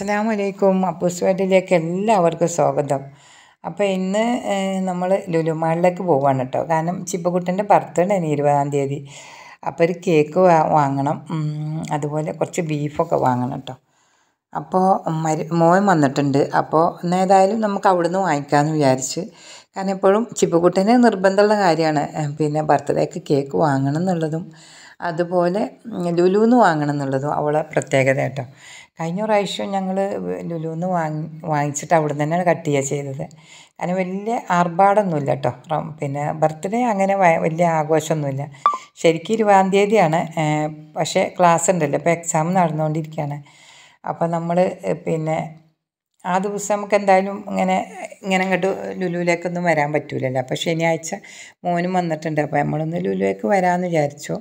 അസ്സലാമലൈക്കും അപ്പൂസ്വേഡിലേക്ക് എല്ലാവർക്കും സ്വാഗതം അപ്പോൾ ഇന്ന് നമ്മൾ ലുലുമാളിലേക്ക് പോവാണ് കേട്ടോ കാരണം ചിപ്പക്കുട്ടൻ്റെ ബർത്ത്ഡേ ആണ് ഇരുപതാം തീയതി അപ്പോൾ ഒരു കേക്ക് വാങ്ങണം അതുപോലെ കുറച്ച് ബീഫൊക്കെ വാങ്ങണം കേട്ടോ അപ്പോൾ മരു മോൻ വന്നിട്ടുണ്ട് അപ്പോൾ ഏതായാലും നമുക്ക് അവിടുന്ന് വാങ്ങിക്കാമെന്ന് വിചാരിച്ച് കാരണം എപ്പോഴും ചിപ്പക്കുട്ടനെ നിർബന്ധമുള്ള കാര്യമാണ് പിന്നെ ബർത്ത്ഡേക്ക് കേക്ക് വാങ്ങണം എന്നുള്ളതും അതുപോലെ ലുലുന്ന് വാങ്ങണം എന്നുള്ളതും അവളെ പ്രത്യേകത കേട്ടോ കഴിഞ്ഞ പ്രാവശ്യം ഞങ്ങൾ ലുലുന്ന് വാങ്ങി വാങ്ങിച്ചിട്ട് അവിടെ നിന്ന് തന്നെയാണ് കട്ട് ചെയ്യുക ചെയ്തത് കാരണം വലിയ ആർഭാടൊന്നുമില്ല കേട്ടോ പിന്നെ ബർത്ത്ഡേ അങ്ങനെ വലിയ ആഘോഷമൊന്നുമില്ല ശരിക്കും ഇരുപതാം തീയതിയാണ് പക്ഷേ ക്ലാസ് ഉണ്ടല്ലോ ഇപ്പോൾ എക്സാം നടന്നുകൊണ്ടിരിക്കുകയാണ് അപ്പോൾ നമ്മൾ പിന്നെ ആ ദിവസം നമുക്ക് എന്തായാലും ഇങ്ങനെ ഇങ്ങനെ അങ്ങോട്ട് ലുലുവിലേക്കൊന്നും വരാൻ പറ്റില്ലല്ലോ അപ്പോൾ ശനിയാഴ്ച മോനും വന്നിട്ടുണ്ട് അപ്പോൾ നമ്മളൊന്ന് ലുലുവിലേക്ക് വരാമെന്ന് വിചാരിച്ചു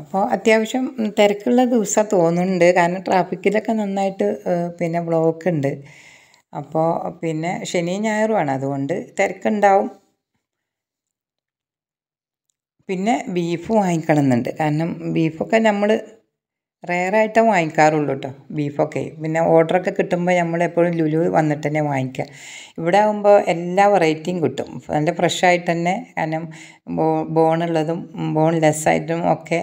അപ്പോൾ അത്യാവശ്യം തിരക്കുള്ള ദിവസം തോന്നുന്നുണ്ട് കാരണം ട്രാഫിക്കിലൊക്കെ നന്നായിട്ട് പിന്നെ ബ്ലോക്ക് ഉണ്ട് അപ്പോൾ പിന്നെ ശനിയും ഞായറുമാണ് അതുകൊണ്ട് തിരക്കുണ്ടാവും പിന്നെ ബീഫ് വാങ്ങിക്കണം എന്നുണ്ട് കാരണം ബീഫൊക്കെ നമ്മൾ റെയറായിട്ടേ വാങ്ങിക്കാറുള്ളൂ കേട്ടോ ബീഫൊക്കെ പിന്നെ ഓർഡറൊക്കെ കിട്ടുമ്പോൾ നമ്മൾ എപ്പോഴും ലുലു വന്നിട്ട് തന്നെ വാങ്ങിക്കുക ഇവിടെ ആകുമ്പോൾ എല്ലാ വെറൈറ്റിയും കിട്ടും നല്ല ഫ്രഷായിട്ട് തന്നെ കാരണം ബോ ബോണുള്ളതും ബോൺ ലെസ്സായിട്ടും ഒക്കെ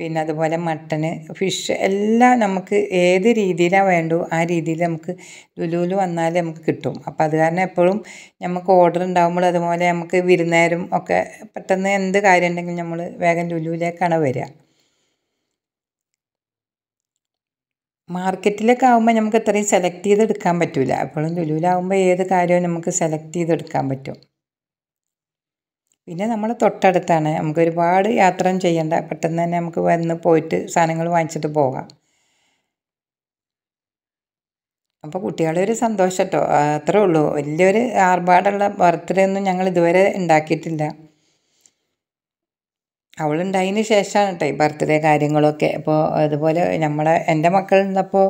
പിന്നെ അതുപോലെ മട്ടന് ഫിഷ് എല്ലാം നമുക്ക് ഏത് രീതിയിലാണ് വേണ്ടോ ആ രീതിയിൽ നമുക്ക് ലുലുവിൽ വന്നാൽ നമുക്ക് കിട്ടും അപ്പോൾ അത് കാരണം എപ്പോഴും നമുക്ക് ഓർഡർ ഉണ്ടാകുമ്പോൾ അതുപോലെ നമുക്ക് വിരുന്നേരം ഒക്കെ പെട്ടെന്ന് എന്ത് കാര്യം ഉണ്ടെങ്കിലും നമ്മൾ വേഗം ലുലുവിലേക്കാണ് വരിക മാർക്കറ്റിലൊക്കെ ആകുമ്പോൾ നമുക്ക് അത്രയും സെലക്ട് ചെയ്തെടുക്കാൻ പറ്റില്ല അപ്പോഴും ലുലുവിലാവുമ്പോൾ ഏത് കാര്യവും നമുക്ക് സെലക്ട് ചെയ്തെടുക്കാൻ പറ്റും പിന്നെ നമ്മൾ തൊട്ടടുത്താണ് നമുക്ക് ഒരുപാട് യാത്ര ചെയ്യേണ്ട പെട്ടെന്ന് തന്നെ നമുക്ക് വന്ന് പോയിട്ട് സാധനങ്ങൾ വാങ്ങിച്ചിട്ട് പോകാം അപ്പോൾ കുട്ടികളുടെ ഒരു സന്തോഷം കേട്ടോ അത്രേ ഉള്ളൂ വലിയൊരു ആർഭാടുള്ള ബർത്ത്ഡേ ഒന്നും ഞങ്ങൾ ഇതുവരെ ഉണ്ടാക്കിയിട്ടില്ല അവളുണ്ടായതിന് ശേഷമാണ് കേട്ടോ ഈ ബർത്ത്ഡേ കാര്യങ്ങളൊക്കെ അപ്പോൾ അതുപോലെ നമ്മളെ എൻ്റെ നിന്നപ്പോൾ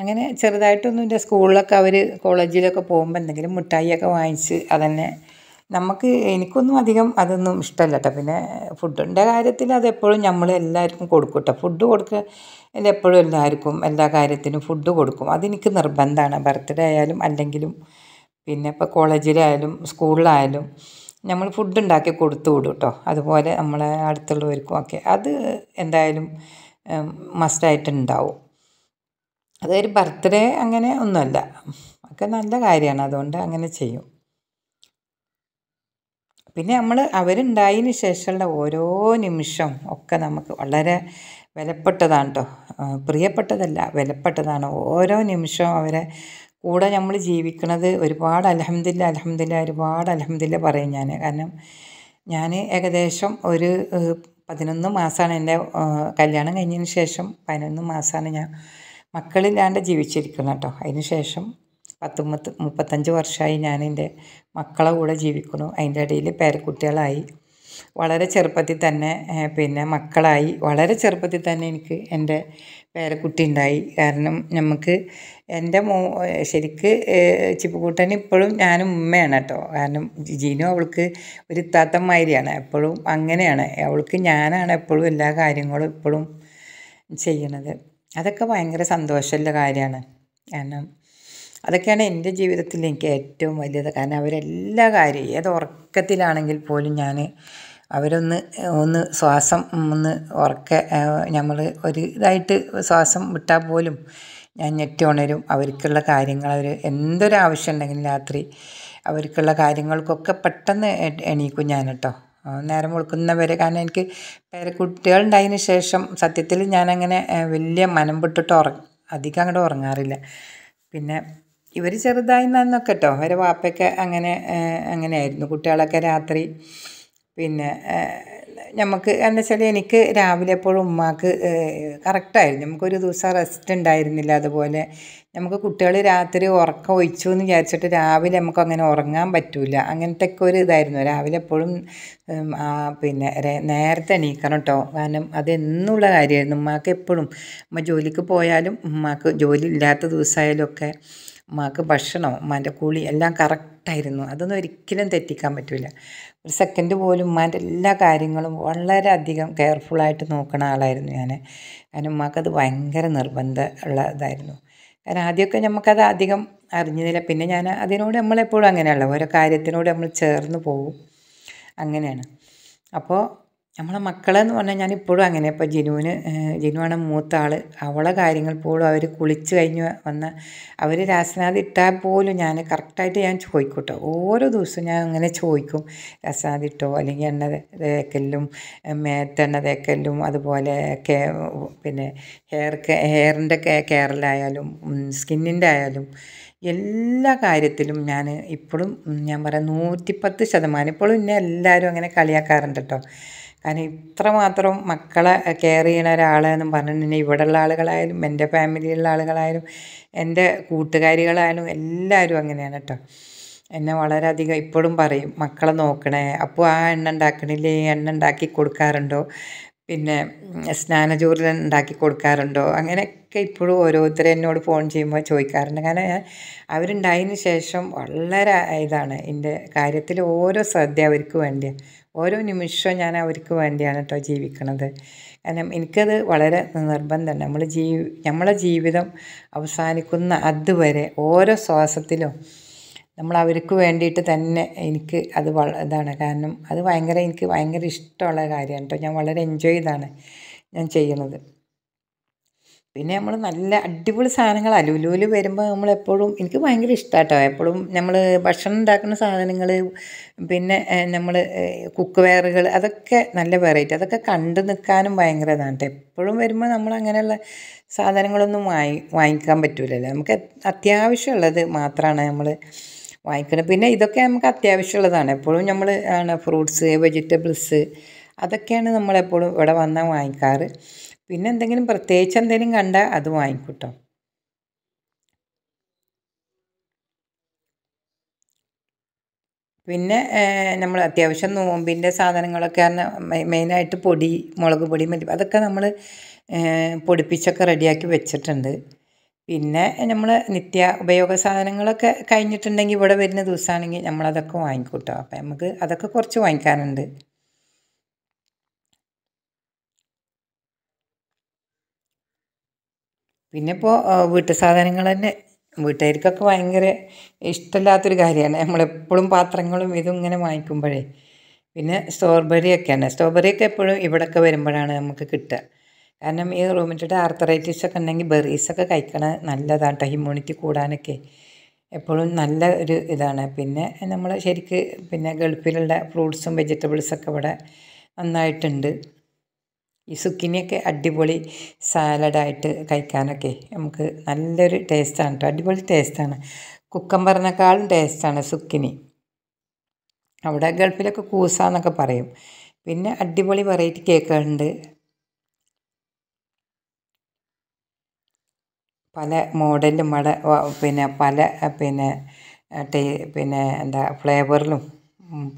അങ്ങനെ ചെറുതായിട്ടൊന്നും ഇല്ല സ്കൂളിലൊക്കെ അവർ കോളേജിലൊക്കെ പോകുമ്പോൾ എന്തെങ്കിലും മിഠായിയൊക്കെ വാങ്ങിച്ച് അതന്നെ നമുക്ക് എനിക്കൊന്നും അധികം അതൊന്നും ഇഷ്ടമല്ല കേട്ടോ പിന്നെ ഫുഡിൻ്റെ കാര്യത്തിൽ അതെപ്പോഴും നമ്മൾ എല്ലാവർക്കും കൊടുക്കും കേട്ടോ ഫുഡ് കൊടുക്കുക എപ്പോഴും എല്ലാവർക്കും എല്ലാ കാര്യത്തിനും ഫുഡ് കൊടുക്കും അതെനിക്ക് നിർബന്ധമാണ് ബർത്ത്ഡേ ആയാലും അല്ലെങ്കിലും പിന്നെ ഇപ്പോൾ കോളേജിലായാലും സ്കൂളിലായാലും നമ്മൾ ഫുഡ് ഉണ്ടാക്കി കൊടുത്തു വിടും കേട്ടോ അതുപോലെ നമ്മളെ അടുത്തുള്ളവർക്കും ഒക്കെ അത് എന്തായാലും മസ്റ്റായിട്ടുണ്ടാവും അതൊരു ബർത്ത്ഡേ അങ്ങനെ ഒന്നുമല്ല ഒക്കെ നല്ല കാര്യമാണ് അതുകൊണ്ട് അങ്ങനെ ചെയ്യും പിന്നെ നമ്മൾ അവരുണ്ടായതിന് ശേഷമുള്ള ഓരോ നിമിഷം ഒക്കെ നമുക്ക് വളരെ വിലപ്പെട്ടതാണ് കേട്ടോ പ്രിയപ്പെട്ടതല്ല വിലപ്പെട്ടതാണ് ഓരോ നിമിഷവും അവരെ കൂടെ നമ്മൾ ജീവിക്കണത് ഒരുപാട് അലഹമ്മദില്ല അലഹമ്മദില്ല ഒരുപാട് അലഹമ്മദില്ല പറയും ഞാൻ കാരണം ഞാൻ ഏകദേശം ഒരു പതിനൊന്ന് മാസമാണ് എൻ്റെ കല്യാണം കഴിഞ്ഞതിന് ശേഷം പതിനൊന്ന് മാസമാണ് ഞാൻ മക്കളില്ലാണ്ട് ജീവിച്ചിരിക്കുന്നത് കേട്ടോ അതിന് ശേഷം പത്ത് മുപ്പത്തഞ്ച് വർഷമായി ഞാൻ എൻ്റെ മക്കളെ കൂടെ ജീവിക്കുന്നു അതിൻ്റെ ഇടയിൽ പേരക്കുട്ടികളായി വളരെ ചെറുപ്പത്തിൽ തന്നെ പിന്നെ മക്കളായി വളരെ ചെറുപ്പത്തിൽ തന്നെ എനിക്ക് എൻ്റെ പേരക്കുട്ടി ഉണ്ടായി കാരണം നമുക്ക് എൻ്റെ മോ ശരിക്ക് ചിപ്പുകൂട്ടൻ ഇപ്പോഴും ഞാനും ഉമ്മയാണ് കേട്ടോ കാരണം ജീനു അവൾക്ക് ഒരു ഇത്താത്ത മാതിരിയാണ് എപ്പോഴും അങ്ങനെയാണ് അവൾക്ക് ഞാനാണ് എപ്പോഴും എല്ലാ കാര്യങ്ങളും ഇപ്പോഴും ചെയ്യണത് അതൊക്കെ ഭയങ്കര സന്തോഷമുള്ള കാര്യമാണ് കാരണം അതൊക്കെയാണ് എൻ്റെ ജീവിതത്തിൽ എനിക്ക് ഏറ്റവും വലിയത് കാരണം അവരെല്ലാ കാര്യവും ഏത് ഉറക്കത്തിലാണെങ്കിൽ പോലും ഞാൻ അവരൊന്ന് ഒന്ന് ശ്വാസം ഒന്ന് ഉറക്ക നമ്മൾ ഒരു ഇതായിട്ട് ശ്വാസം വിട്ടാൽ പോലും ഞാൻ ഞെട്ടി ഉണരും അവർക്കുള്ള കാര്യങ്ങൾ അവർ എന്തൊരു ആവശ്യം ഉണ്ടെങ്കിലും രാത്രി അവർക്കുള്ള കാര്യങ്ങൾക്കൊക്കെ പെട്ടെന്ന് എണീക്കും ഞാൻ കേട്ടോ നേരം കൊടുക്കുന്നവരെ കാരണം എനിക്ക് പേരക്കുട്ടികളുണ്ടായതിനു ശേഷം സത്യത്തിൽ ഞാനങ്ങനെ വലിയ മനം വിട്ടിട്ട് ഉറ അധികം അങ്ങോട്ട് ഉറങ്ങാറില്ല പിന്നെ ഇവർ ചെറുതായി നിന്നൊക്കെ കേട്ടോ അവരെ വാപ്പയൊക്കെ അങ്ങനെ അങ്ങനെയായിരുന്നു കുട്ടികളൊക്കെ രാത്രി പിന്നെ നമുക്ക് എന്ന് വെച്ചാൽ എനിക്ക് രാവിലെ എപ്പോഴും ഉമ്മാക്ക് കറക്റ്റായിരുന്നു നമുക്കൊരു ദിവസം റെസ്റ്റ് ഉണ്ടായിരുന്നില്ല അതുപോലെ നമുക്ക് കുട്ടികൾ രാത്രി ഉറക്കം ഒഴിച്ചു എന്ന് വിചാരിച്ചിട്ട് രാവിലെ നമുക്ക് അങ്ങനെ ഉറങ്ങാൻ പറ്റില്ല അങ്ങനത്തെ ഒക്കെ ഒരു ഇതായിരുന്നു രാവിലെ എപ്പോഴും പിന്നെ നേരത്തെ എണീക്കണം കേട്ടോ കാരണം അതെന്നുള്ള കാര്യമായിരുന്നു ഉമ്മാക്ക് എപ്പോഴും അമ്മ ജോലിക്ക് പോയാലും ഉമ്മാക്ക് ജോലി ഇല്ലാത്ത ദിവസമായാലും ഒക്കെ ഉമ്മാക്ക് ഭക്ഷണം ഉമ്മാൻ്റെ കുളി എല്ലാം കറക്റ്റായിരുന്നു അതൊന്നും ഒരിക്കലും തെറ്റിക്കാൻ പറ്റില്ല ഒരു സെക്കൻഡ് പോലും ഉമ്മാൻ്റെ എല്ലാ കാര്യങ്ങളും വളരെയധികം കെയർഫുള്ളായിട്ട് നോക്കുന്ന ആളായിരുന്നു ഞാൻ കാരണം ഉമ്മാക്കത് ഭയങ്കര ഉള്ള ഇതായിരുന്നു കാരണം ആദ്യമൊക്കെ നമുക്കത് അധികം അറിഞ്ഞതില്ല പിന്നെ ഞാൻ അതിനോട് നമ്മളെപ്പോഴും അങ്ങനെയുള്ള ഓരോ കാര്യത്തിനോട് നമ്മൾ ചേർന്ന് പോകും അങ്ങനെയാണ് അപ്പോൾ നമ്മളെ മക്കളെന്ന് പറഞ്ഞാൽ ഞാൻ ഇപ്പോഴും അങ്ങനെ ഇപ്പോൾ ജിനുവിന് ജിനുവാണ് മൂത്ത ആൾ അവളെ കാര്യങ്ങൾ പോലും അവർ കുളിച്ച് കഴിഞ്ഞ് വന്ന് അവർ രാസനാഥ് ഇട്ടാൽ പോലും ഞാൻ കറക്റ്റായിട്ട് ഞാൻ ചോദിക്കട്ടെ ഓരോ ദിവസവും ഞാൻ അങ്ങനെ ചോദിക്കും രാസനാഥ് ഇട്ടോ അല്ലെങ്കിൽ എണ്ണ തേക്കലും മേത്തെണ്ണ തേക്കലും അതുപോലെ കേ പിന്നെ ഹെയർ ഹെയറിൻ്റെ കെയറിലായാലും സ്കിന്നിൻ്റെ ആയാലും എല്ലാ കാര്യത്തിലും ഞാൻ ഇപ്പോഴും ഞാൻ പറയാം നൂറ്റിപ്പത്ത് ശതമാനം ഇപ്പോഴും എന്നെ എല്ലാവരും അങ്ങനെ കളിയാക്കാറുണ്ട് കേട്ടോ കാരണം ഇത്രമാത്രം മക്കളെ കെയർ ചെയ്യണ ഒരാളെന്നും പറഞ്ഞിട്ടുണ്ടെങ്കിൽ ഇവിടെയുള്ള ആളുകളായാലും എൻ്റെ ഫാമിലിയിലുള്ള ആളുകളായാലും എൻ്റെ കൂട്ടുകാരികളായാലും എല്ലാവരും അങ്ങനെയാണ് കേട്ടോ എന്നെ വളരെയധികം ഇപ്പോഴും പറയും മക്കളെ നോക്കണേ അപ്പോൾ ആ എണ്ണ ഉണ്ടാക്കണില്ലേ എണ്ണ ഉണ്ടാക്കി കൊടുക്കാറുണ്ടോ പിന്നെ സ്നാനചോറിൽ ഉണ്ടാക്കി കൊടുക്കാറുണ്ടോ അങ്ങനെയൊക്കെ ഇപ്പോഴും ഓരോരുത്തരും എന്നോട് ഫോൺ ചെയ്യുമ്പോൾ ചോദിക്കാറുണ്ട് കാരണം ഞാൻ അവരുണ്ടായതിന് ശേഷം വളരെ ഇതാണ് എൻ്റെ കാര്യത്തിൽ ഓരോ ശ്രദ്ധ അവർക്ക് വേണ്ടിയാണ് ഓരോ നിമിഷവും ഞാൻ അവർക്ക് വേണ്ടിയാണ് കേട്ടോ ജീവിക്കണത് കാരണം എനിക്കത് വളരെ നിർബന്ധമാണ് നമ്മൾ ജീവി നമ്മളെ ജീവിതം അവസാനിക്കുന്ന അതുവരെ ഓരോ ശ്വാസത്തിലും നമ്മൾ അവർക്ക് വേണ്ടിയിട്ട് തന്നെ എനിക്ക് അത് വ ഇതാണ് കാരണം അത് ഭയങ്കര എനിക്ക് ഭയങ്കര ഇഷ്ടമുള്ള കാര്യമാണ് കേട്ടോ ഞാൻ വളരെ എൻജോയ് ചെയ്താണ് ഞാൻ ചെയ്യുന്നത് പിന്നെ നമ്മൾ നല്ല അടിപൊളി സാധനങ്ങൾ അലുലൂല് വരുമ്പോൾ നമ്മളെപ്പോഴും എനിക്ക് ഭയങ്കര ഇഷ്ടമാണ് എപ്പോഴും നമ്മൾ ഭക്ഷണം ഉണ്ടാക്കുന്ന സാധനങ്ങൾ പിന്നെ നമ്മൾ കുക്ക് വെയറുകൾ അതൊക്കെ നല്ല വെറൈറ്റി അതൊക്കെ കണ്ടു നിൽക്കാനും ഭയങ്കര ഇതാണ് എപ്പോഴും വരുമ്പോൾ നമ്മൾ അങ്ങനെയുള്ള സാധനങ്ങളൊന്നും വാങ്ങി വാങ്ങിക്കാൻ പറ്റൂലല്ലോ നമുക്ക് അത്യാവശ്യമുള്ളത് മാത്രമാണ് നമ്മൾ വാങ്ങിക്കുന്നത് പിന്നെ ഇതൊക്കെ നമുക്ക് അത്യാവശ്യമുള്ളതാണ് എപ്പോഴും നമ്മൾ ആണ് ഫ്രൂട്ട്സ് വെജിറ്റബിൾസ് അതൊക്കെയാണ് നമ്മളെപ്പോഴും ഇവിടെ വന്നാൽ വാങ്ങിക്കാറ് പിന്നെ എന്തെങ്കിലും പ്രത്യേകിച്ച് എന്തെങ്കിലും കണ്ടാൽ അത് വാങ്ങിക്കൂട്ടോ പിന്നെ നമ്മൾ അത്യാവശ്യം നോമ്പിൻ്റെ സാധനങ്ങളൊക്കെ മെയിനായിട്ട് പൊടി മുളക് പൊടി മല്ലി അതൊക്കെ നമ്മൾ പൊടിപ്പിച്ചൊക്കെ റെഡിയാക്കി വെച്ചിട്ടുണ്ട് പിന്നെ നമ്മൾ നിത്യ ഉപയോഗ സാധനങ്ങളൊക്കെ കഴിഞ്ഞിട്ടുണ്ടെങ്കിൽ ഇവിടെ വരുന്ന ദിവസമാണെങ്കിൽ നമ്മളതൊക്കെ വാങ്ങിക്കൂട്ടോ അപ്പോൾ നമുക്ക് അതൊക്കെ കുറച്ച് വാങ്ങിക്കാനുണ്ട് പിന്നെ ഇപ്പോൾ വീട്ടു സാധനങ്ങൾ തന്നെ വീട്ടുകാർക്കൊക്കെ ഭയങ്കര ഇഷ്ടമില്ലാത്തൊരു കാര്യമാണ് നമ്മളെപ്പോഴും പാത്രങ്ങളും ഇതും ഇങ്ങനെ വാങ്ങിക്കുമ്പോഴേ പിന്നെ സ്ട്രോബെറിയൊക്കെയാണ് സ്ട്രോബെറിയൊക്കെ എപ്പോഴും ഇവിടെയൊക്കെ വരുമ്പോഴാണ് നമുക്ക് കിട്ടുക കാരണം ഈ റൂമിൻ്റെ ആർത്തറൈറ്റിസ് ഒക്കെ ഉണ്ടെങ്കിൽ ബെറീസൊക്കെ കഴിക്കണത് നല്ലതാണ് കേട്ടോ ഇമ്മ്യൂണിറ്റി കൂടാനൊക്കെ എപ്പോഴും നല്ല ഒരു ഇതാണ് പിന്നെ നമ്മൾ ശരിക്ക് പിന്നെ ഗൾഫിലുള്ള ഫ്രൂട്ട്സും വെജിറ്റബിൾസൊക്കെ ഇവിടെ നന്നായിട്ടുണ്ട് ഈ സുക്കിനിയൊക്കെ അടിപൊളി സാലഡായിട്ട് കഴിക്കാനൊക്കെ നമുക്ക് നല്ലൊരു ടേസ്റ്റാണ് കേട്ടോ അടിപൊളി ടേസ്റ്റാണ് കുക്കമ്പറിനേക്കാളും ടേസ്റ്റാണ് സുക്കിനി അവിടെ ഗൾഫിലൊക്കെ കൂസ എന്നൊക്കെ പറയും പിന്നെ അടിപൊളി വെറൈറ്റി കേക്കുകളുണ്ട് പല മോഡലും മട പിന്നെ പല പിന്നെ ടേ പിന്നെ എന്താ ഫ്ലേവറിലും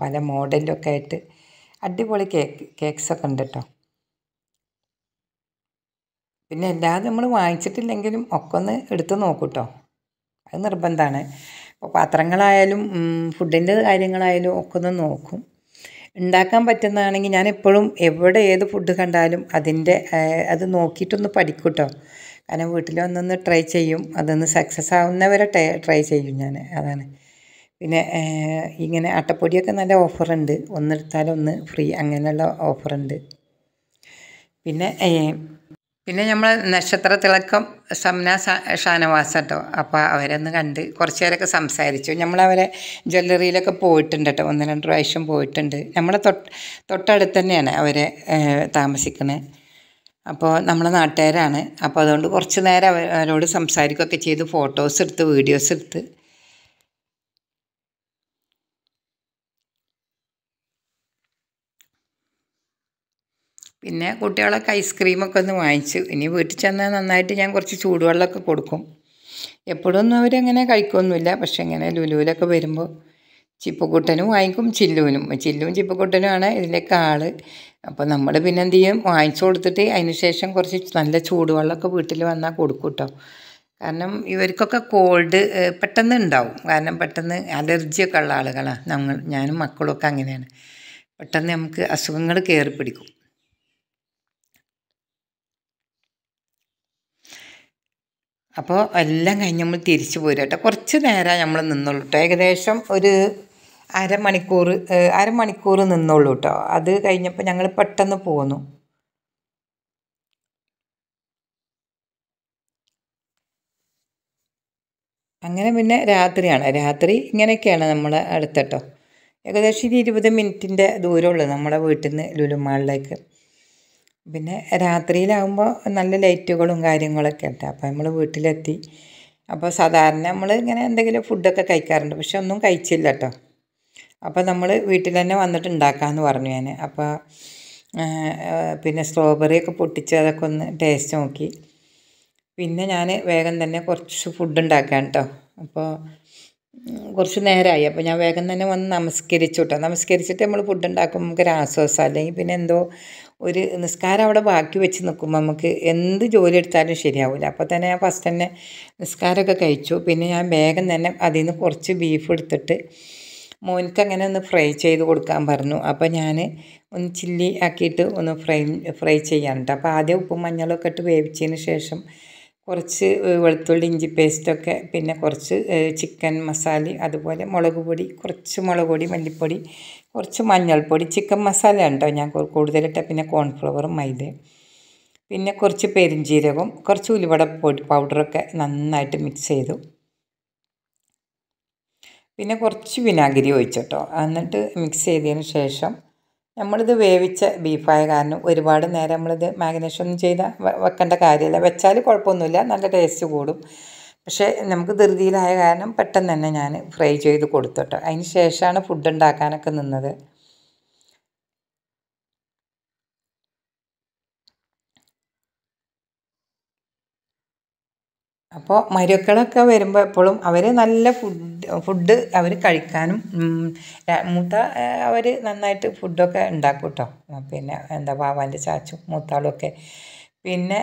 പല മോഡലിലും ഒക്കെ ആയിട്ട് അടിപൊളി കേക്ക് കേക്ക്സൊക്കെ ഉണ്ട് കേട്ടോ പിന്നെ അല്ലാതെ നമ്മൾ വാങ്ങിച്ചിട്ടില്ലെങ്കിലും ഒക്കെ ഒന്ന് എടുത്ത് നോക്കൂട്ടോ അത് നിർബന്ധമാണ് ഇപ്പോൾ പാത്രങ്ങളായാലും ഫുഡിൻ്റെ കാര്യങ്ങളായാലും ഒക്കെ ഒന്ന് നോക്കും ഉണ്ടാക്കാൻ പറ്റുന്നതാണെങ്കിൽ ഞാൻ എപ്പോഴും എവിടെ ഏത് ഫുഡ് കണ്ടാലും അതിൻ്റെ അത് നോക്കിയിട്ടൊന്ന് പഠിക്കൂട്ടോ കാരണം വീട്ടിൽ ഒന്നൊന്ന് ട്രൈ ചെയ്യും അതൊന്ന് സക്സസ് ആവുന്നവരെ ട്രൈ ചെയ്യും ഞാൻ അതാണ് പിന്നെ ഇങ്ങനെ അട്ടപ്പൊടിയൊക്കെ നല്ല ഓഫറുണ്ട് ഒന്നെടുത്താലൊന്ന് ഒന്ന് ഫ്രീ അങ്ങനെയുള്ള ഓഫറുണ്ട് പിന്നെ പിന്നെ നമ്മൾ തിളക്കം സംന ഷാനവാസ് കേട്ടോ അപ്പോൾ അവരൊന്ന് കണ്ട് കുറച്ച് നേരമൊക്കെ സംസാരിച്ചു നമ്മളവരെ ജ്വല്ലറിയിലൊക്കെ പോയിട്ടുണ്ട് കേട്ടോ ഒന്ന് രണ്ട് പ്രാവശ്യം പോയിട്ടുണ്ട് നമ്മളെ തൊട്ട് തൊട്ടടുത്ത് തന്നെയാണ് അവരെ താമസിക്കുന്നത് അപ്പോൾ നമ്മളെ നാട്ടുകാരാണ് അപ്പോൾ അതുകൊണ്ട് കുറച്ച് നേരം അവരോട് സംസാരിക്കുകയൊക്കെ ചെയ്ത് ഫോട്ടോസ് എടുത്ത് വീഡിയോസ് എടുത്ത് പിന്നെ കുട്ടികളൊക്കെ ഐസ്ക്രീമൊക്കെ ഒന്ന് വാങ്ങിച്ചു ഇനി വീട്ടിൽ ചെന്നാൽ നന്നായിട്ട് ഞാൻ കുറച്ച് ചൂടുവെള്ളമൊക്കെ കൊടുക്കും എപ്പോഴൊന്നും അവരങ്ങനെ കഴിക്കൊന്നുമില്ല പക്ഷെ ഇങ്ങനെ ലുലുവിലൊക്കെ വരുമ്പോൾ ചിപ്പക്കുട്ടനും വാങ്ങിക്കും ചില്ലുവിനും ചില്ലുവും ചിപ്പക്കുട്ടനുമാണ് ഇതിലേക്ക് ആള് അപ്പോൾ നമ്മൾ പിന്നെ എന്ത് ചെയ്യും വാങ്ങിച്ചു കൊടുത്തിട്ട് അതിന് ശേഷം കുറച്ച് നല്ല ചൂടുവെള്ളമൊക്കെ വീട്ടിൽ വന്നാൽ കൊടുക്കും കേട്ടോ കാരണം ഇവർക്കൊക്കെ കോൾഡ് പെട്ടെന്ന് ഉണ്ടാവും കാരണം പെട്ടെന്ന് അലർജിയൊക്കെ ഉള്ള ആളുകളാണ് ഞങ്ങൾ ഞാനും മക്കളൊക്കെ അങ്ങനെയാണ് പെട്ടെന്ന് നമുക്ക് അസുഖങ്ങൾ കയറി പിടിക്കും അപ്പോൾ എല്ലാം കഴിഞ്ഞ് നമ്മൾ തിരിച്ചു പോരും കേട്ടോ കുറച്ച് നേരം നമ്മൾ നിന്നുള്ളൂ കേട്ടോ ഏകദേശം ഒരു അരമണിക്കൂർ അരമണിക്കൂർ നിന്നുള്ളൂ കേട്ടോ അത് കഴിഞ്ഞപ്പോൾ ഞങ്ങൾ പെട്ടെന്ന് പോന്നു അങ്ങനെ പിന്നെ രാത്രിയാണ് രാത്രി ഇങ്ങനെയൊക്കെയാണ് നമ്മളെ അടുത്തട്ടോ ഏകദേശം ഒരു ഇരുപത് മിനിറ്റിൻ്റെ ദൂരമുള്ളൂ നമ്മുടെ വീട്ടിൽ നിന്ന് ലുലുമാളിലേക്ക് പിന്നെ രാത്രിയിലാകുമ്പോൾ നല്ല ലൈറ്റുകളും കാര്യങ്ങളൊക്കെ ഉണ്ട് അപ്പോൾ നമ്മൾ വീട്ടിലെത്തി അപ്പോൾ സാധാരണ നമ്മൾ ഇങ്ങനെ എന്തെങ്കിലും ഫുഡൊക്കെ കഴിക്കാറുണ്ട് പക്ഷെ ഒന്നും കഴിച്ചില്ല കേട്ടോ അപ്പോൾ നമ്മൾ വീട്ടിൽ തന്നെ വന്നിട്ട് ഉണ്ടാക്കാമെന്ന് പറഞ്ഞു ഞാൻ അപ്പോൾ പിന്നെ സ്ട്രോബെറി ഒക്കെ പൊട്ടിച്ച് അതൊക്കെ ഒന്ന് ടേസ്റ്റ് നോക്കി പിന്നെ ഞാൻ വേഗം തന്നെ കുറച്ച് ഫുഡ് ഉണ്ടാക്കാൻ കേട്ടോ അപ്പോൾ കുറച്ച് നേരമായി അപ്പോൾ ഞാൻ വേഗം തന്നെ വന്ന് നമസ്കരിച്ചു കേട്ടോ നമസ്കരിച്ചിട്ട് നമ്മൾ ഫുഡ് ഉണ്ടാക്കുമ്പോൾ നമുക്ക് രാസോസം അല്ലെങ്കിൽ പിന്നെ എന്തോ ഒരു നിസ്കാരം അവിടെ ബാക്കി വെച്ച് നിൽക്കുമ്പോൾ നമുക്ക് എന്ത് ജോലി എടുത്താലും ശരിയാവില്ല അപ്പോൾ തന്നെ ഞാൻ ഫസ്റ്റ് തന്നെ നിസ്കാരമൊക്കെ കഴിച്ചു പിന്നെ ഞാൻ വേഗം തന്നെ അതിൽ നിന്ന് കുറച്ച് ബീഫ് എടുത്തിട്ട് മോനിക്ക് അങ്ങനെ ഒന്ന് ഫ്രൈ ചെയ്ത് കൊടുക്കാൻ പറഞ്ഞു അപ്പോൾ ഞാൻ ഒന്ന് ചില്ലി ആക്കിയിട്ട് ഒന്ന് ഫ്രൈ ഫ്രൈ ചെയ്യാനുണ്ട് അപ്പോൾ ആദ്യം ഉപ്പും മഞ്ഞളൊക്കെ ഇട്ട് വേവിച്ചതിന് ശേഷം കുറച്ച് വെളുത്തുള്ളി ഇഞ്ചി പേസ്റ്റൊക്കെ പിന്നെ കുറച്ച് ചിക്കൻ മസാല അതുപോലെ മുളക് പൊടി കുറച്ച് മുളക് പൊടി മല്ലിപ്പൊടി കുറച്ച് മഞ്ഞൾപ്പൊടി ചിക്കൻ മസാല ഉണ്ടോ ഞാൻ കൂടുതലിട്ട പിന്നെ കോൺഫ്ലവറും മൈദയും പിന്നെ കുറച്ച് പെരിഞ്ജീരകവും കുറച്ച് ഉലുവട പൊടി പൗഡറൊക്കെ നന്നായിട്ട് മിക്സ് ചെയ്തു പിന്നെ കുറച്ച് വിനാഗിരി ഒഴിച്ചിട്ടോ എന്നിട്ട് മിക്സ് ചെയ്തതിന് ശേഷം നമ്മളിത് വേവിച്ച ബീഫായ കാരണം ഒരുപാട് നേരം നമ്മളിത് മാഗ്നേഷൻ ചെയ്താൽ വെക്കേണ്ട കാര്യമില്ല വെച്ചാൽ കുഴപ്പമൊന്നുമില്ല നല്ല ടേസ്റ്റ് കൂടും പക്ഷേ നമുക്ക് ധൃതിയിലായ കാരണം പെട്ടെന്ന് തന്നെ ഞാൻ ഫ്രൈ ചെയ്ത് കൊടുത്തോട്ടെ അതിന് ശേഷമാണ് ഫുഡ് ഉണ്ടാക്കാനൊക്കെ നിന്നത് അപ്പോൾ മരുക്കളൊക്കെ വരുമ്പോൾ എപ്പോഴും അവർ നല്ല ഫുഡ് ഫുഡ് അവർ കഴിക്കാനും മൂത്ത അവർ നന്നായിട്ട് ഫുഡൊക്കെ ഉണ്ടാക്കും കേട്ടോ പിന്നെ എന്താ പാവാൻ്റെ ചാച്ചും മൂത്താളും ഒക്കെ പിന്നെ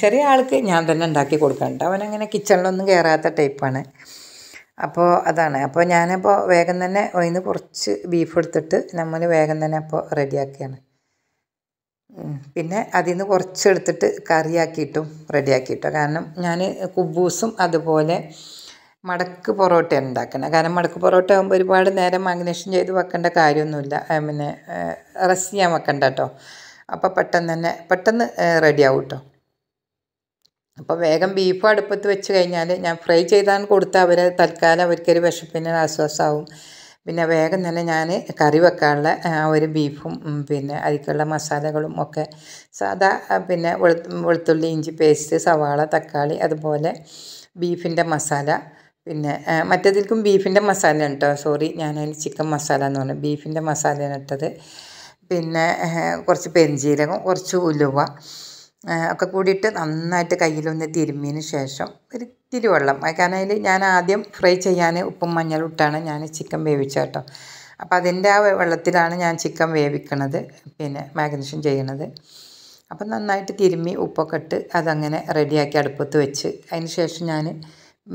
ചെറിയ ആൾക്ക് ഞാൻ തന്നെ ഉണ്ടാക്കി കൊടുക്കാറുണ്ട് അവനങ്ങനെ കിച്ചണിലൊന്നും കയറാത്ത ടൈപ്പാണ് അപ്പോൾ അതാണ് അപ്പോൾ ഞാനിപ്പോൾ വേഗം തന്നെ അതിന് കുറച്ച് ബീഫ് എടുത്തിട്ട് നമ്മൾ വേഗം തന്നെ അപ്പോൾ റെഡിയാക്കിയാണ് പിന്നെ അതിൽ നിന്ന് കുറച്ച് എടുത്തിട്ട് കറിയാക്കിയിട്ടും റെഡിയാക്കിയിട്ടും കാരണം ഞാൻ കുബൂസും അതുപോലെ മടക്ക് പൊറോട്ട ഉണ്ടാക്കണം കാരണം മടക്ക് പൊറോട്ട ആകുമ്പോൾ ഒരുപാട് നേരം മാഗ്നേഷൻ ചെയ്ത് വെക്കേണ്ട കാര്യമൊന്നുമില്ല പിന്നെ റെസ്റ്റ് ചെയ്യാൻ വെക്കണ്ട കേട്ടോ അപ്പോൾ പെട്ടെന്ന് തന്നെ പെട്ടെന്ന് റെഡി ആവും കേട്ടോ അപ്പോൾ വേഗം ബീഫ് അടുപ്പത്ത് വെച്ച് കഴിഞ്ഞാൽ ഞാൻ ഫ്രൈ ചെയ്താണ് കൊടുത്താൽ അവരെ തൽക്കാലം അവർക്കൊരു വിശപ്പിന് ആശ്വാസമാവും പിന്നെ വേഗം തന്നെ ഞാൻ കറി വെക്കാനുള്ള ആ ഒരു ബീഫും പിന്നെ അതിക്കുള്ള മസാലകളും ഒക്കെ സാധാ പിന്നെ വെളുത്തുള്ളി ഇഞ്ചി പേസ്റ്റ് സവാള തക്കാളി അതുപോലെ ബീഫിൻ്റെ മസാല പിന്നെ മറ്റേതിൽക്കും ബീഫിൻ്റെ മസാല കേട്ടോ സോറി ഞാൻ ചിക്കൻ മസാല എന്ന് പറഞ്ഞു ബീഫിൻ്റെ മസാലയാണ് ഇട്ടത് പിന്നെ കുറച്ച് പെരിഞ്ജീരകം കുറച്ച് ഉലുവ ഒക്കെ കൂടിയിട്ട് നന്നായിട്ട് കയ്യിലൊന്ന് തിരുമ്മിയതിന് ശേഷം ഒരിത്തിരി വെള്ളം കാരണം അതിൽ ഞാൻ ആദ്യം ഫ്രൈ ചെയ്യാൻ ഉപ്പും മഞ്ഞളും ഇട്ടാണ് ഞാൻ ചിക്കൻ കേട്ടോ അപ്പോൾ അതിൻ്റെ ആ വെള്ളത്തിലാണ് ഞാൻ ചിക്കൻ വേവിക്കണത് പിന്നെ മാഗ്നേഷൻ ചെയ്യണത് അപ്പം നന്നായിട്ട് തിരുമ്മി ഉപ്പൊക്കെ ഇട്ട് അതങ്ങനെ റെഡിയാക്കി അടുപ്പത്ത് വെച്ച് അതിന് ശേഷം ഞാൻ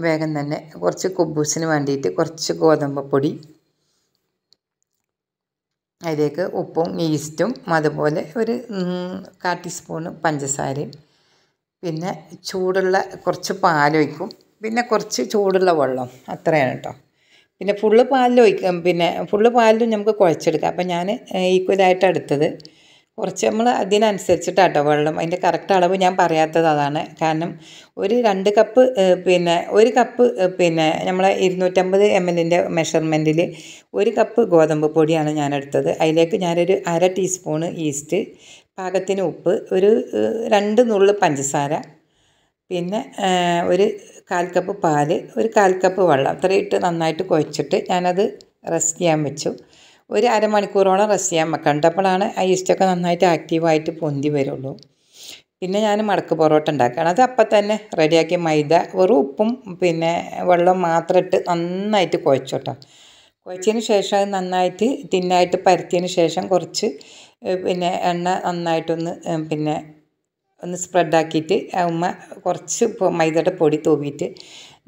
വേഗം തന്നെ കുറച്ച് കുബൂസിന് വേണ്ടിയിട്ട് കുറച്ച് ഗോതമ്പ് പൊടി അതിലേക്ക് ഉപ്പും ഈസ്റ്റും അതുപോലെ ഒരു കാ ടീസ്പൂണ് പഞ്ചസാരയും പിന്നെ ചൂടുള്ള കുറച്ച് പാലൊഴിക്കും പിന്നെ കുറച്ച് ചൂടുള്ള വെള്ളം അത്രയാണ് കേട്ടോ പിന്നെ ഫുള്ള് പാലിൽ ഒഴിക്കാം പിന്നെ ഫുള്ള് പാലിലും നമുക്ക് കുഴച്ചെടുക്കാം അപ്പം ഞാൻ ഈക്വലായിട്ട് എടുത്തത് കുറച്ച് നമ്മൾ അതിനനുസരിച്ചിട്ടാട്ടോ വെള്ളം അതിൻ്റെ കറക്റ്റ് അളവ് ഞാൻ പറയാത്തത് അതാണ് കാരണം ഒരു രണ്ട് കപ്പ് പിന്നെ ഒരു കപ്പ് പിന്നെ നമ്മളെ ഇരുന്നൂറ്റമ്പത് എം എല്ലിൻ്റെ മെഷർമെൻറ്റിൽ ഒരു കപ്പ് ഗോതമ്പ് പൊടിയാണ് ഞാൻ എടുത്തത് അതിലേക്ക് ഞാനൊരു അര ടീസ്പൂണ് ഈസ്റ്റ് പാകത്തിന് ഉപ്പ് ഒരു രണ്ട് നുള്ള് പഞ്ചസാര പിന്നെ ഒരു കാൽ കപ്പ് പാല് ഒരു കാൽ കപ്പ് വെള്ളം അത്രയും ഇട്ട് നന്നായിട്ട് കുഴച്ചിട്ട് ഞാനത് റെസ്റ്റ് ചെയ്യാൻ വെച്ചു ഒരു അരമണിക്കൂറോളം റെസ്റ്റ് ചെയ്യാൻ വെക്കണം അപ്പോഴാണ് ആ ഈസ്റ്റൊക്കെ നന്നായിട്ട് ആക്റ്റീവായിട്ട് പൊന്തി വരുള്ളൂ പിന്നെ ഞാൻ മടക്ക് പൊറോട്ട ഉണ്ടാക്കുകയാണ് അത് അപ്പം തന്നെ റെഡിയാക്കിയ മൈദ വെറും ഉപ്പും പിന്നെ വെള്ളവും മാത്രം ഇട്ട് നന്നായിട്ട് കുഴച്ചോട്ടോ കുഴച്ചതിന് ശേഷം അത് നന്നായിട്ട് തിന്നായിട്ട് പരത്തിയതിന് ശേഷം കുറച്ച് പിന്നെ എണ്ണ നന്നായിട്ടൊന്ന് പിന്നെ ഒന്ന് സ്പ്രെഡാക്കിയിട്ട് ഉമ്മ കുറച്ച് മൈദയുടെ പൊടി തൂവിയിട്ട്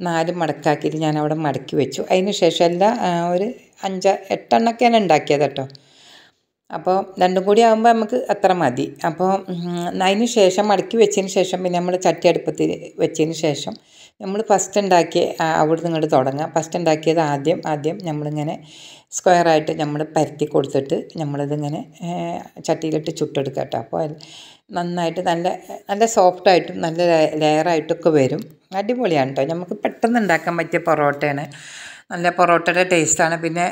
നാല് മടക്കാക്കിയിട്ട് ഞാൻ അവിടെ മടക്കി വെച്ചു അതിന് ശേഷം എല്ലാം ഒരു അഞ്ച് എട്ടെണ്ണമൊക്കെയാണ് ഉണ്ടാക്കിയത് കേട്ടോ അപ്പോൾ രണ്ടും കൂടി ആകുമ്പോൾ നമുക്ക് അത്ര മതി അപ്പോൾ അതിന് ശേഷം മടക്കി വെച്ചതിന് ശേഷം പിന്നെ നമ്മൾ ചട്ടി അടുപ്പത്തിൽ വെച്ചതിന് ശേഷം നമ്മൾ ഫസ്റ്റ് ഉണ്ടാക്കിയ അവിടെ നിന്ന് ഇങ്ങോട്ട് തുടങ്ങാം ഫസ്റ്റ് ഉണ്ടാക്കിയത് ആദ്യം ആദ്യം നമ്മളിങ്ങനെ സ്ക്വയറായിട്ട് നമ്മൾ പരത്തി കൊടുത്തിട്ട് നമ്മളിതിങ്ങനെ ചട്ടിയിലിട്ട് ചുട്ടെടുക്കാം കേട്ടോ അപ്പോൾ നന്നായിട്ട് നല്ല നല്ല സോഫ്റ്റായിട്ടും നല്ല ലെയറായിട്ടൊക്കെ വരും അടിപൊളിയാണ് കേട്ടോ നമുക്ക് പെട്ടെന്ന് ഉണ്ടാക്കാൻ പറ്റിയ പൊറോട്ടയാണ് നല്ല പൊറോട്ടയുടെ ടേസ്റ്റാണ് പിന്നെ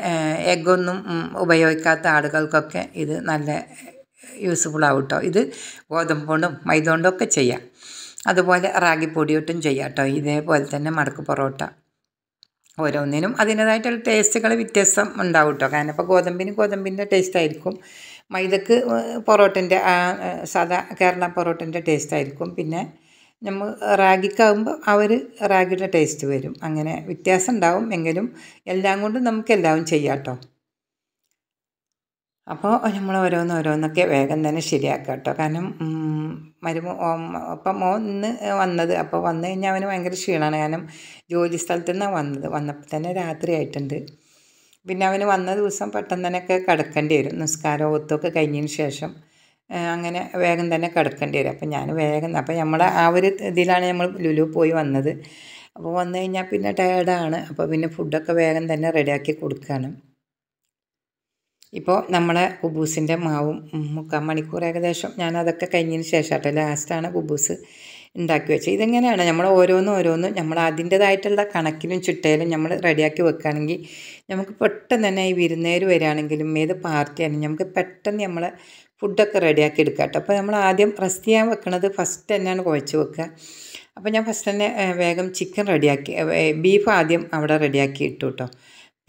എഗ്ഗൊന്നും ഉപയോഗിക്കാത്ത ആളുകൾക്കൊക്കെ ഇത് നല്ല യൂസ്ഫുൾ ആവും കേട്ടോ ഇത് ഗോതമ്പ് കൊണ്ടും മൈദ കൊണ്ടും ഒക്കെ ചെയ്യാം അതുപോലെ റാഗിപ്പൊടിയോട്ടും ചെയ്യാം കേട്ടോ ഇതേപോലെ തന്നെ മടക്ക് പൊറോട്ട ഓരോന്നിനും അതിൻ്റേതായിട്ടുള്ള ടേസ്റ്റുകൾ വ്യത്യസ്തം ഉണ്ടാവും കേട്ടോ കാരണം ഇപ്പോൾ ഗോതമ്പിന് ഗോതമ്പിൻ്റെ ടേസ്റ്റ് ആയിരിക്കും മൈദക്ക് പൊറോട്ടൻ്റെ സാധാ കേരള പൊറോട്ടൻ്റെ ടേസ്റ്റ് ആയിരിക്കും പിന്നെ നമ്മൾ റാഗിക്കാവുമ്പോൾ അവർ റാഗിയുടെ ടേസ്റ്റ് വരും അങ്ങനെ വ്യത്യാസം ഉണ്ടാവും എങ്കിലും എല്ലാം കൊണ്ടും നമുക്ക് ചെയ്യാട്ടോ ചെയ്യാം കേട്ടോ അപ്പോൾ നമ്മൾ ഓരോന്ന് ഓരോന്നൊക്കെ വേഗം തന്നെ ശരിയാക്കുക കേട്ടോ കാരണം മരുമോ അപ്പം മോൻ ഇന്ന് വന്നത് അപ്പോൾ വന്നു കഴിഞ്ഞാൽ അവന് ഭയങ്കര ക്ഷീണമാണ് കാരണം ജോലി സ്ഥലത്തു നിന്നാണ് വന്നത് വന്നപ്പോൾ തന്നെ രാത്രി ആയിട്ടുണ്ട് പിന്നെ അവന് വന്ന ദിവസം പെട്ടെന്ന് തന്നെയൊക്കെ കിടക്കേണ്ടി വരും നിസ്കാരം കഴിഞ്ഞതിന് ശേഷം അങ്ങനെ വേഗം തന്നെ കിടക്കേണ്ടി വരും അപ്പോൾ ഞാൻ വേഗം അപ്പോൾ നമ്മളെ ആ ഒരു ഇതിലാണ് നമ്മൾ ലുലു പോയി വന്നത് അപ്പോൾ വന്നു കഴിഞ്ഞാൽ പിന്നെ ടയേർഡാണ് അപ്പോൾ പിന്നെ ഫുഡൊക്കെ വേഗം തന്നെ റെഡിയാക്കി കൊടുക്കുകയാണ് ഇപ്പോൾ നമ്മളെ കുബൂസിൻ്റെ മാവും മുക്കാൽ മണിക്കൂർ ഏകദേശം ഞാനതൊക്കെ കഴിഞ്ഞതിന് ശേഷമാട്ടോ ലാസ്റ്റാണ് കുബൂസ് ഉണ്ടാക്കി വെച്ചത് ഇതെങ്ങനെയാണ് നമ്മൾ ഓരോന്നും ഓരോന്നും നമ്മൾ അതിൻ്റേതായിട്ടുള്ള കണക്കിലും ചുട്ടയിലും നമ്മൾ റെഡിയാക്കി വെക്കുകയാണെങ്കിൽ നമുക്ക് പെട്ടെന്ന് തന്നെ ഈ വിരുന്നേര് വരികയാണെങ്കിലും ഏത് പാർട്ടിയാണെങ്കിലും നമുക്ക് പെട്ടെന്ന് നമ്മൾ ഫുഡൊക്കെ റെഡിയാക്കി എടുക്കുക കേട്ടോ അപ്പോൾ നമ്മൾ ആദ്യം റെസ്റ്റ് ചെയ്യാൻ വെക്കുന്നത് ഫസ്റ്റ് തന്നെയാണ് കുഴച്ച് വെക്കുക അപ്പോൾ ഞാൻ ഫസ്റ്റ് തന്നെ വേഗം ചിക്കൻ റെഡിയാക്കി ബീഫ് ആദ്യം അവിടെ റെഡിയാക്കി ഇട്ടു കേട്ടോ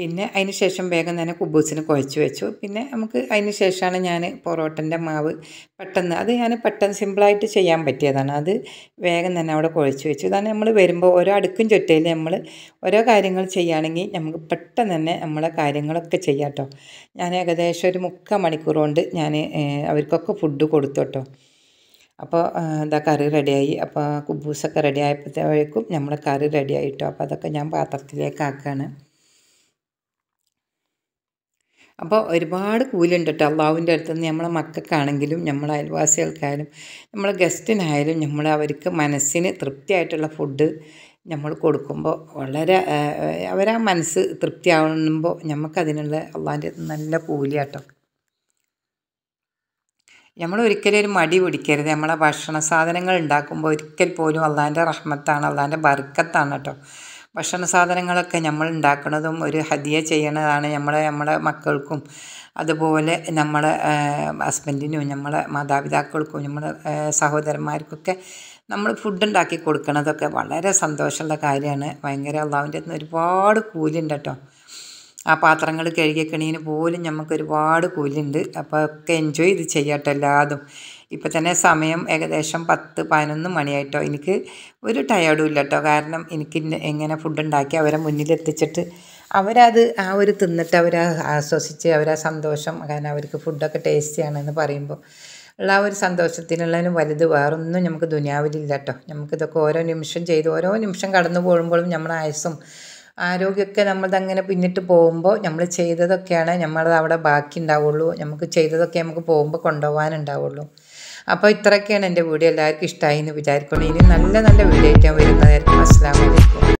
പിന്നെ അതിന് ശേഷം വേഗം തന്നെ കുബൂസിന് കുഴച്ച് വെച്ചു പിന്നെ നമുക്ക് അതിന് ശേഷമാണ് ഞാൻ പൊറോട്ടൻ്റെ മാവ് പെട്ടെന്ന് അത് ഞാൻ പെട്ടെന്ന് സിമ്പിളായിട്ട് ചെയ്യാൻ പറ്റിയതാണ് അത് വേഗം തന്നെ അവിടെ കുഴച്ച് വെച്ചു ഇതാണ് നമ്മൾ വരുമ്പോൾ ഓരോ അടുക്കും ചുറ്റയിൽ നമ്മൾ ഓരോ കാര്യങ്ങൾ ചെയ്യുകയാണെങ്കിൽ നമുക്ക് പെട്ടെന്ന് തന്നെ നമ്മളെ കാര്യങ്ങളൊക്കെ ചെയ്യാം കേട്ടോ ഞാൻ ഏകദേശം ഒരു മുക്കാൽ മണിക്കൂർ കൊണ്ട് ഞാൻ അവർക്കൊക്കെ ഫുഡ് കൊടുത്തു കേട്ടോ അപ്പോൾ എന്താ കറി റെഡിയായി അപ്പോൾ കുബൂസൊക്കെ റെഡി ആയപ്പോഴത്തേക്കും നമ്മുടെ കറി റെഡിയായിട്ടോ അപ്പോൾ അതൊക്കെ ഞാൻ പാത്രത്തിലേക്ക് ആക്കുകയാണ് അപ്പോൾ ഒരുപാട് കൂലുണ്ട് കേട്ടോ അള്ളാവിൻ്റെ അടുത്ത് നിന്ന് നമ്മളെ മക്കൾക്കാണെങ്കിലും നമ്മളെ അയൽവാസികൾക്കായാലും നമ്മളെ ഗസ്റ്റിനായാലും നമ്മൾ അവർക്ക് മനസ്സിന് തൃപ്തിയായിട്ടുള്ള ഫുഡ് നമ്മൾ കൊടുക്കുമ്പോൾ വളരെ അവരാ മനസ്സ് തൃപ്തിയാവുമ്പോൾ നമുക്കതിനുള്ള അള്ളാൻ്റെ നല്ല കൂലിയാട്ടോ നമ്മൾ ഒരിക്കലും ഒരു മടി പിടിക്കരുത് നമ്മളെ ഭക്ഷണ സാധനങ്ങൾ ഉണ്ടാക്കുമ്പോൾ ഒരിക്കൽ പോലും അള്ളാൻ്റെ റഹ്മത്താണ് അള്ളാൻ്റെ ബർക്കത്താണ് കേട്ടോ ഭക്ഷണ സാധനങ്ങളൊക്കെ നമ്മൾ ഉണ്ടാക്കുന്നതും ഒരു ഹദിയ ചെയ്യണതാണ് നമ്മളെ നമ്മളെ മക്കൾക്കും അതുപോലെ നമ്മളെ ഹസ്ബൻഡിനും നമ്മളെ മാതാപിതാക്കൾക്കും നമ്മളെ സഹോദരന്മാർക്കൊക്കെ നമ്മൾ ഫുഡ് ഉണ്ടാക്കി കൊടുക്കണതൊക്കെ വളരെ സന്തോഷമുള്ള കാര്യമാണ് ഭയങ്കര അള്ളാവിൻ്റെ നിന്ന് ഒരുപാട് കൂലുണ്ട് കേട്ടോ ആ പാത്രങ്ങൾ കഴുകിക്കണീന് പോലും നമുക്ക് ഒരുപാട് കൂലുണ്ട് അപ്പോൾ ഒക്കെ എൻജോയ് ചെയ്ത് ചെയ്യാട്ടോ എല്ലാതും ഇപ്പോൾ തന്നെ സമയം ഏകദേശം പത്ത് പതിനൊന്ന് മണിയായിട്ടോ എനിക്ക് ഒരു ടയേർഡും ഇല്ല കേട്ടോ കാരണം എനിക്ക് എങ്ങനെ ഫുഡ് ഉണ്ടാക്കി അവരെ മുന്നിലെത്തിച്ചിട്ട് അവരത് ആ ഒരു തിന്നിട്ട് അവർ ആശ്വസിച്ച് അവരാ സന്തോഷം കാരണം അവർക്ക് ഫുഡൊക്കെ ടേസ്റ്റിയാണെന്ന് പറയുമ്പോൾ ഉള്ള ആ ഒരു സന്തോഷത്തിനുള്ളതിന് വലുത് വേറൊന്നും നമുക്ക് ദുനിയാവിലില്ല കേട്ടോ നമുക്കിതൊക്കെ ഓരോ നിമിഷം ചെയ്ത് ഓരോ നിമിഷം കടന്നു പോകുമ്പോഴും നമ്മുടെ ആയുസും ആരോഗ്യമൊക്കെ നമ്മളതങ്ങനെ പിന്നിട്ട് പോകുമ്പോൾ നമ്മൾ ചെയ്തതൊക്കെയാണ് നമ്മളത് അവിടെ ബാക്കി ഉണ്ടാവുള്ളൂ നമുക്ക് ചെയ്തതൊക്കെ നമുക്ക് പോകുമ്പോൾ കൊണ്ടുപോകാനുണ്ടാവുള്ളൂ അപ്പോൾ ഇത്രയൊക്കെയാണ് എൻ്റെ വീഡിയോ എല്ലാവർക്കും ഇഷ്ടമായി എന്ന് വിചാരിക്കുന്നു ഇനി നല്ല നല്ല വീഡിയോ ആയിട്ട് ഞാൻ വരുന്നതായിരിക്കും അസ്സാം വലൈക്കും